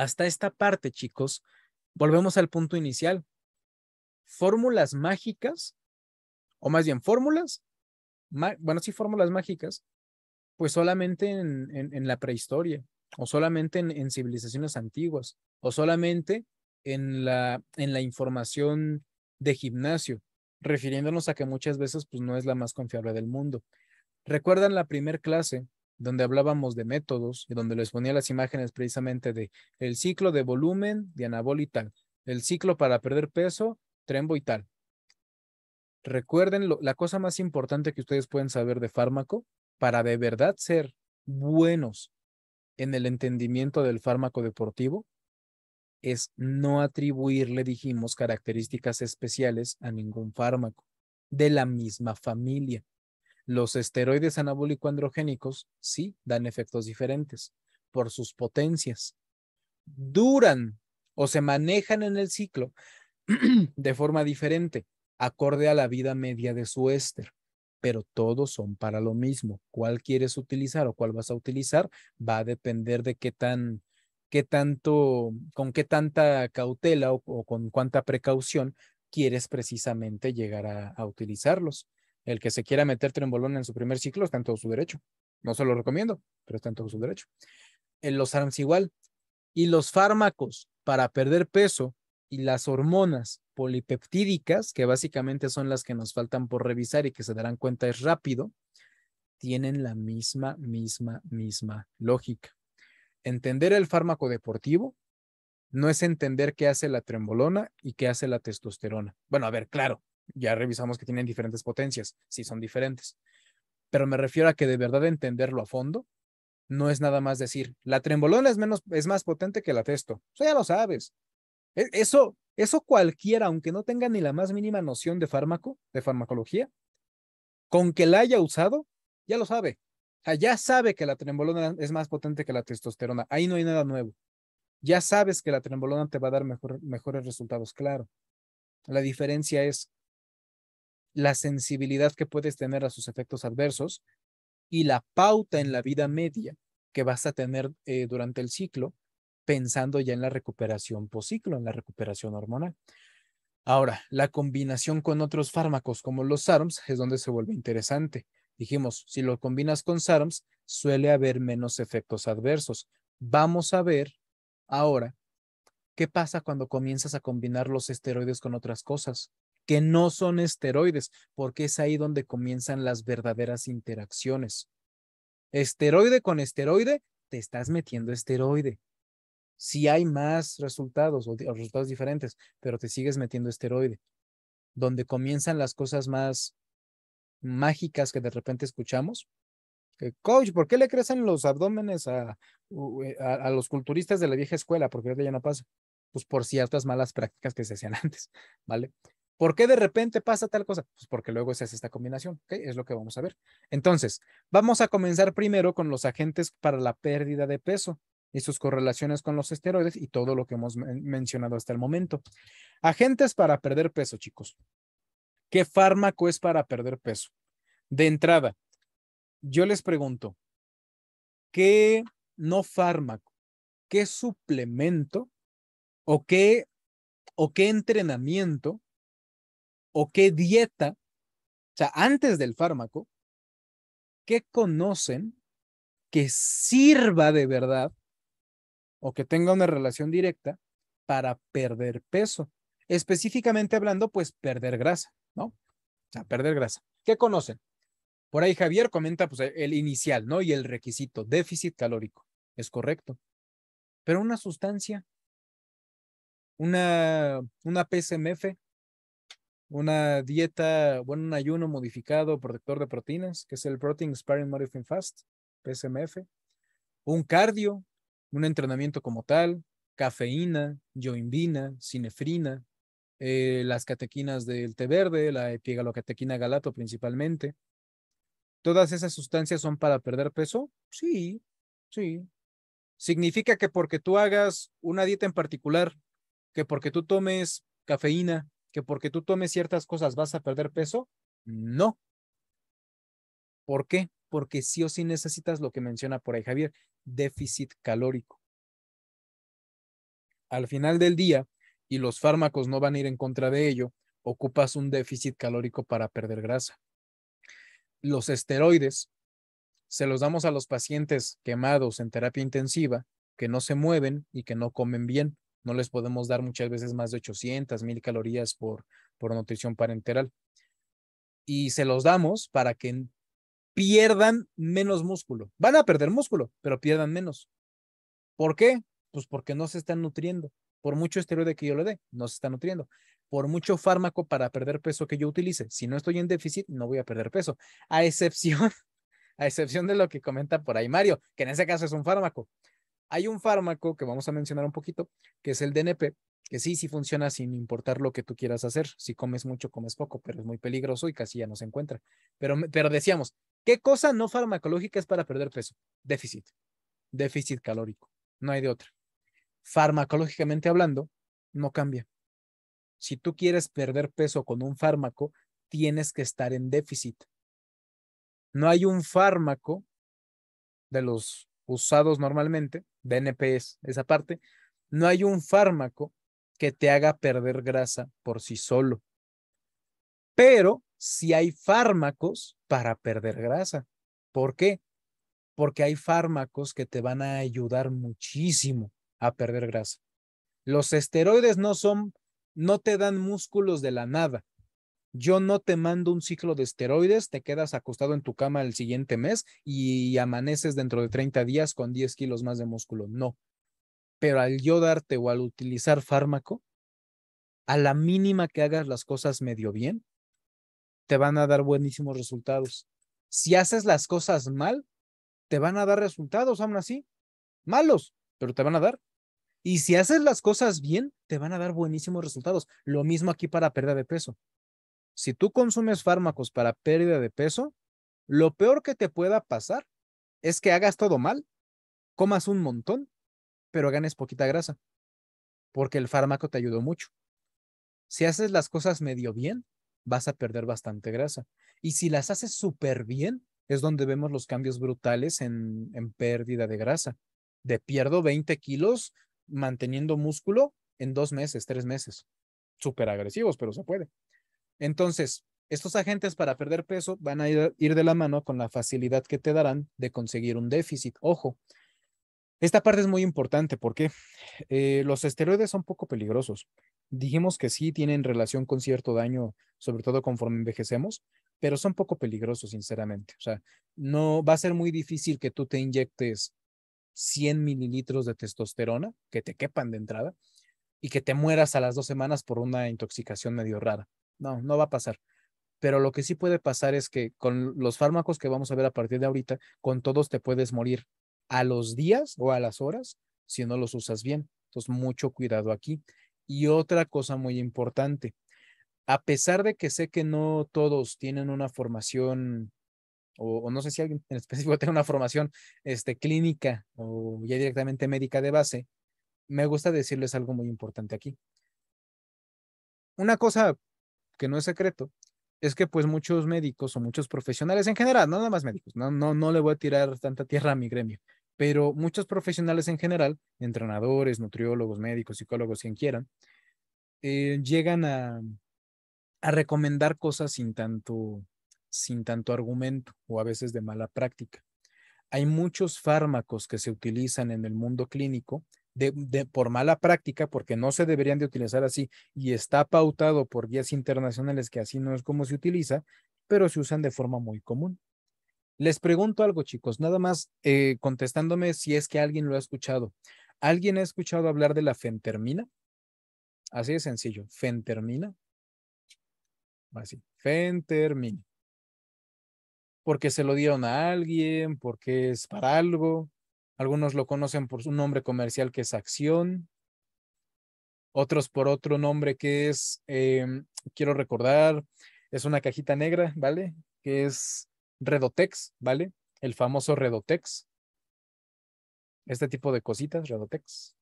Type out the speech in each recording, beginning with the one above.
Hasta esta parte, chicos, volvemos al punto inicial. Fórmulas mágicas, o más bien fórmulas, bueno, sí, fórmulas mágicas, pues solamente en, la prehistoria, o solamente en, civilizaciones antiguas, o solamente en la, en la información de gimnasio, refiriéndonos a que muchas veces pues, no es la más confiable del mundo. ¿Recuerdan la primer clase donde hablábamos de métodos y donde les ponía las imágenes precisamente de el ciclo de volumen de anabol y tal, el ciclo para perder peso, trembo y tal. Recuerden la cosa más importante que ustedes pueden saber de fármaco para de verdad ser buenos en el entendimiento del fármaco deportivo es no atribuirle, dijimos, características especiales a ningún fármaco de la misma familia. Los esteroides anabólico-androgénicos sí dan efectos diferentes por sus potencias. Duran o se manejan en el ciclo de forma diferente, acorde a la vida media de su éster, pero todos son para lo mismo. ¿Cuál quieres utilizar o cuál vas a utilizar? Va a depender de qué tan, qué tanto, con qué tanta cautela o, con cuánta precaución quieres precisamente llegar a utilizarlos. El que se quiera meter trembolona en su primer ciclo está en todo su derecho. No se lo recomiendo, pero está en todo su derecho. En eh, los ARMS igual. Y los fármacos para perder peso y las hormonas polipeptídicas, que básicamente son las que nos faltan por revisar y que se darán cuenta es rápido, tienen la misma, misma, misma lógica. Entender el fármaco deportivo no es entender qué hace la trembolona y qué hace la testosterona. Bueno, a ver, claro, ya revisamos que tienen diferentes potencias, sí son diferentes. Pero me refiero a que de verdad entenderlo a fondo no es nada más decir, la trembolona es, menos, es más potente que la testo. Eso ya lo sabes. E, eso, eso cualquiera, aunque no tenga ni la más mínima noción de fármaco, de farmacología, con que la haya usado, ya lo sabe. ya sabe que la trembolona es más potente que la testosterona. Ahí no hay nada nuevo. Ya sabes que la trembolona te va a dar mejores resultados, claro. La diferencia es la sensibilidad que puedes tener a sus efectos adversos y la pauta en la vida media que vas a tener eh, durante el ciclo, pensando ya en la recuperación posciclo, en la recuperación hormonal. Ahora, la combinación con otros fármacos como los SARMs es donde se vuelve interesante. Dijimos, si lo combinas con SARMs, suele haber menos efectos adversos. Vamos a ver ahora qué pasa cuando comienzas a combinar los esteroides con otras cosas que no son esteroides, porque es ahí donde comienzan las verdaderas interacciones. Esteroide con esteroide, te estás metiendo esteroide. Si hay más resultados o, resultados diferentes, pero te sigues metiendo esteroide. Donde comienzan las cosas más mágicas que de repente escuchamos, coach, ¿por qué le crecen los abdómenes eh, a, a, los culturistas de la vieja escuela? Porque ya no pasa. Pues por ciertas malas prácticas que se hacían antes, ¿vale? ¿Por qué de repente pasa tal cosa? Pues porque luego se hace esta combinación, ¿ok? Es lo que vamos a ver. Entonces, vamos a comenzar primero con los agentes para la pérdida de peso y sus correlaciones con los esteroides y todo lo que hemos mencionado hasta el momento. Agentes para perder peso, chicos. ¿Qué fármaco es para perder peso? De entrada, yo les pregunto, ¿qué no fármaco, qué suplemento o qué, o qué entrenamiento o qué dieta, o sea, antes del fármaco, qué conocen que sirva de verdad o que tenga una relación directa para perder peso. Específicamente hablando, pues perder grasa, ¿no? O sea, perder grasa. ¿Qué conocen? Por ahí Javier comenta pues, el inicial, ¿no? Y el requisito, déficit calórico. Es correcto. Pero una sustancia, una, una PSMF, una dieta, bueno, un ayuno modificado protector de proteínas, que es el Protein Sparing Modifying Fast, PSMF, un cardio, un entrenamiento como tal, cafeína, yoimbina, sinefrina, eh, las catequinas del té verde, la epigalocatequina galato principalmente. ¿Todas esas sustancias son para perder peso? Sí, sí. ¿Significa que porque tú hagas una dieta en particular, que porque tú tomes cafeína, que porque tú tomes ciertas cosas vas a perder peso? No. ¿Por qué? Porque sí o sí necesitas lo que menciona por ahí Javier, déficit calórico. Al final del día, y los fármacos no van a ir en contra de ello, ocupas un déficit calórico para perder grasa. Los esteroides se los damos a los pacientes quemados en terapia intensiva que no se mueven y que no comen bien no les podemos dar muchas veces más de 800, 1000 calorías por, por nutrición parenteral. Y se los damos para que pierdan menos músculo. Van a perder músculo, pero pierdan menos. ¿Por qué? Pues porque no se están nutriendo. Por mucho esteroide que yo le dé, no se está nutriendo. Por mucho fármaco para perder peso que yo utilice, si no estoy en déficit, no voy a perder peso. A excepción, a excepción de lo que comenta por ahí Mario, que en ese caso es un fármaco. Hay un fármaco que vamos a mencionar un poquito, que es el DNP, que sí, sí funciona sin importar lo que tú quieras hacer. Si comes mucho, comes poco, pero es muy peligroso y casi ya no se encuentra. Pero, pero decíamos, ¿qué cosa no farmacológica es para perder peso? Déficit. Déficit calórico. No hay de otra. Farmacológicamente hablando, no cambia. Si tú quieres perder peso con un fármaco, tienes que estar en déficit. No hay un fármaco de los usados normalmente BNPS, esa parte, no hay un fármaco que te haga perder grasa por sí solo. Pero sí hay fármacos para perder grasa. ¿Por qué? Porque hay fármacos que te van a ayudar muchísimo a perder grasa. Los esteroides no son, no te dan músculos de la nada. Yo no te mando un ciclo de esteroides, te quedas acostado en tu cama el siguiente mes y amaneces dentro de 30 días con 10 kilos más de músculo. No. Pero al yo darte o al utilizar fármaco, a la mínima que hagas las cosas medio bien, te van a dar buenísimos resultados. Si haces las cosas mal, te van a dar resultados aún así. Malos, pero te van a dar. Y si haces las cosas bien, te van a dar buenísimos resultados. Lo mismo aquí para pérdida de peso si tú consumes fármacos para pérdida de peso, lo peor que te pueda pasar es que hagas todo mal, comas un montón, pero ganes poquita grasa, porque el fármaco te ayudó mucho. Si haces las cosas medio bien, vas a perder bastante grasa. Y si las haces súper bien, es donde vemos los cambios brutales en, en pérdida de grasa. De pierdo 20 kilos manteniendo músculo en dos meses, tres meses. Súper agresivos, pero se puede. Entonces, estos agentes para perder peso van a ir, de la mano con la facilidad que te darán de conseguir un déficit. Ojo, esta parte es muy importante porque eh, los esteroides son poco peligrosos. Dijimos que sí tienen relación con cierto daño, sobre todo conforme envejecemos, pero son poco peligrosos, sinceramente. O sea, no va a ser muy difícil que tú te inyectes 100 mililitros de testosterona, que te quepan de entrada, y que te mueras a las dos semanas por una intoxicación medio rara no, no va a pasar. Pero lo que sí puede pasar es que con los fármacos que vamos a ver a partir de ahorita, con todos te puedes morir a los días o a las horas si no los usas bien. Entonces, mucho cuidado aquí. Y otra cosa muy importante, a pesar de que sé que no todos tienen una formación, o, no sé si alguien en específico tiene una formación este, clínica o ya directamente médica de base, me gusta decirles algo muy importante aquí. Una cosa que no es secreto, es que pues muchos médicos o muchos profesionales en general, no nada más médicos, no, no, no le voy a tirar tanta tierra a mi gremio, pero muchos profesionales en general, entrenadores, nutriólogos, médicos, psicólogos, quien quieran, eh, llegan a, recomendar cosas sin tanto, sin tanto argumento o a veces de mala práctica. Hay muchos fármacos que se utilizan en el mundo clínico por mala práctica, porque no se deberían de utilizar así y está pautado por guías internacionales que así no es como se utiliza, pero se usan de forma muy común. Les pregunto algo, chicos, nada más eh, contestándome si es que alguien lo ha escuchado. ¿Alguien ha escuchado hablar de la fentermina? Así de sencillo, fentermina. Así, fentermina. Porque se lo dieron a alguien, porque es para algo, algunos lo conocen por su nombre comercial que es Acción, otros por otro nombre que es, em, quiero recordar, es una cajita negra, ¿vale? Que es Redotex, ¿vale? El famoso Redotex. Este tipo de cositas, Redotex.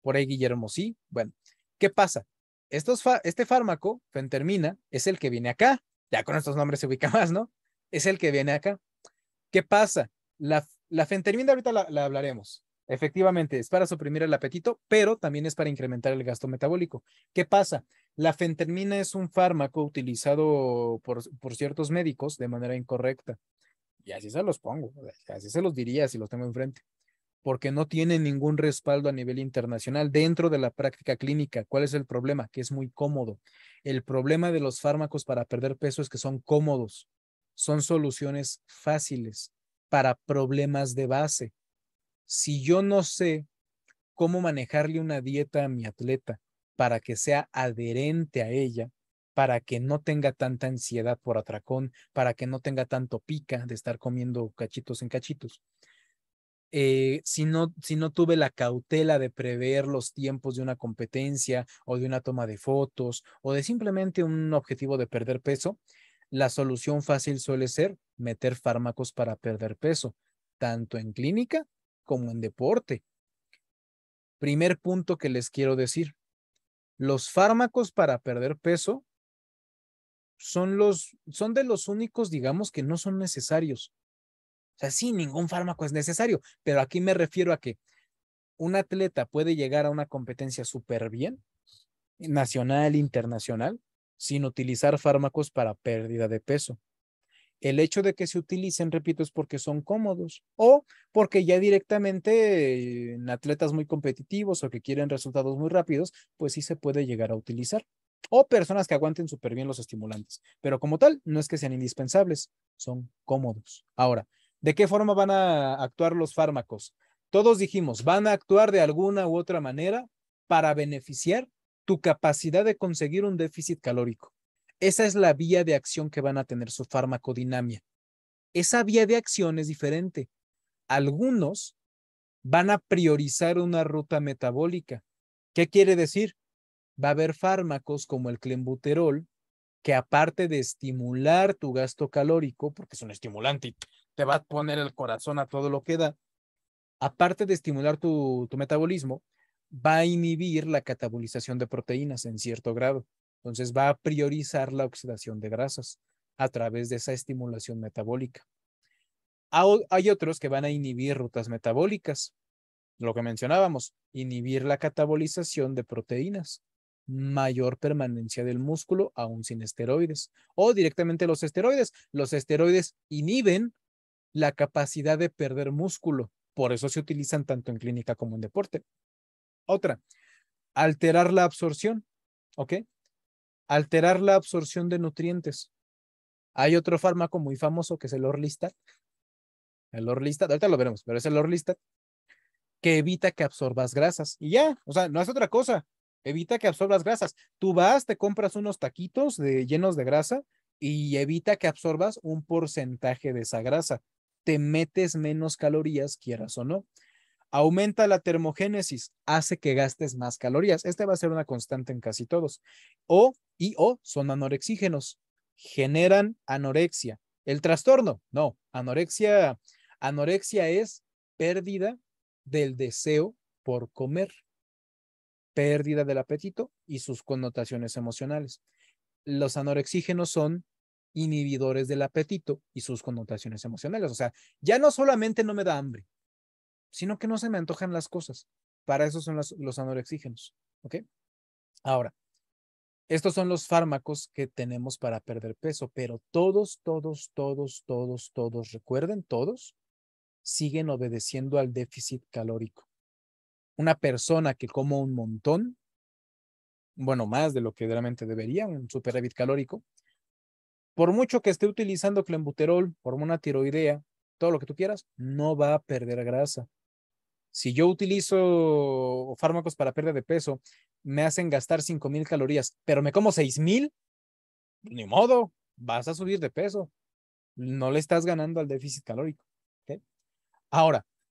Por ahí Guillermo sí. Bueno, ¿qué pasa? Estos este fármaco, fentermina, es el que viene acá. Ya con estos nombres se ubica más, ¿no? Es el que viene acá. ¿Qué pasa? La, la fentermina ahorita la, hablaremos. Efectivamente, es para suprimir el apetito, pero también es para incrementar el gasto metabólico. ¿Qué pasa? La fentermina es un fármaco utilizado por, por ciertos médicos de manera incorrecta. Y así se los pongo, así se los diría si los tengo enfrente, porque no tiene ningún respaldo a nivel internacional dentro de la práctica clínica. ¿Cuál es el problema? Que es muy cómodo. El problema de los fármacos para perder peso es que son cómodos, son soluciones fáciles para problemas de base. Si yo no sé cómo manejarle una dieta a mi atleta para que sea adherente a ella, para que no tenga tanta ansiedad por atracón, para que no tenga tanto pica de estar comiendo cachitos en cachitos. Eh, si, no, si no tuve la cautela de prever los tiempos de una competencia o de una toma de fotos o de simplemente un objetivo de perder peso, la solución fácil suele ser meter fármacos para perder peso, tanto en clínica como en deporte. Primer punto que les quiero decir, los fármacos para perder peso son los son de los únicos, digamos, que no son necesarios. O sea, sí, ningún fármaco es necesario, pero aquí me refiero a que un atleta puede llegar a una competencia súper bien, nacional, internacional, sin utilizar fármacos para pérdida de peso. El hecho de que se utilicen, repito, es porque son cómodos o porque ya directamente en atletas muy competitivos o que quieren resultados muy rápidos, pues sí se puede llegar a utilizar. O personas que aguanten súper bien los estimulantes. Pero como tal, no es que sean indispensables, son cómodos. Ahora, ¿de qué forma van a actuar los fármacos? Todos dijimos, van a actuar de alguna u otra manera para beneficiar tu capacidad de conseguir un déficit calórico. Esa es la vía de acción que van a tener su farmacodinamia. Esa vía de acción es diferente. Algunos van a priorizar una ruta metabólica. ¿Qué quiere decir? Va a haber fármacos como el clenbuterol que aparte de estimular tu gasto calórico, porque es un estimulante y te va a poner el corazón a todo lo que da, aparte de estimular tu metabolismo, va a inhibir la catabolización de proteínas en cierto grado. Entonces va a priorizar la oxidación de grasas a través de esa estimulación metabólica. Hay otros que van a inhibir rutas metabólicas, lo que mencionábamos, inhibir la catabolización de proteínas, mayor permanencia del músculo aún sin esteroides o directamente los esteroides. Los esteroides inhiben la capacidad de perder músculo, por eso se utilizan tanto en clínica como en deporte. Otra, alterar la absorción, ¿ok? alterar la absorción de nutrientes. Hay otro fármaco muy famoso que es el Orlistat. El Orlistat, ahorita lo veremos, pero es el Orlistat que evita que absorbas grasas. Y ya, o sea, no es otra cosa. Evita que absorbas grasas. Tú vas, te compras unos taquitos de, llenos de grasa y evita que absorbas un porcentaje de esa grasa. Te metes menos calorías, quieras o no. Aumenta la termogénesis, hace que gastes más calorías. Esta va a ser una constante en casi todos. O y o son anorexígenos, generan anorexia. El trastorno, no, anorexia, anorexia es pérdida del deseo por comer, pérdida del apetito y sus connotaciones emocionales. Los anorexígenos son inhibidores del apetito y sus connotaciones emocionales. O sea, ya no solamente no me da hambre, sino que no se me antojan las cosas. Para eso son los anorexígenos. ¿Ok? Ahora, estos son los fármacos que tenemos para perder peso, pero todos, todos, todos, todos, todos, recuerden, todos siguen obedeciendo al déficit calórico. Una persona que coma un montón, bueno, más de lo que realmente debería, un superávit calórico, por mucho que esté utilizando clenbuterol, hormona tiroidea, todo lo que tú quieras, no va a perder grasa. Si yo utilizo fármacos para pérdida de peso me hacen gastar 5.000 calorías, pero me como 6.000, ni modo, vas a subir de peso. No le estás ganando al déficit calórico. Ahora,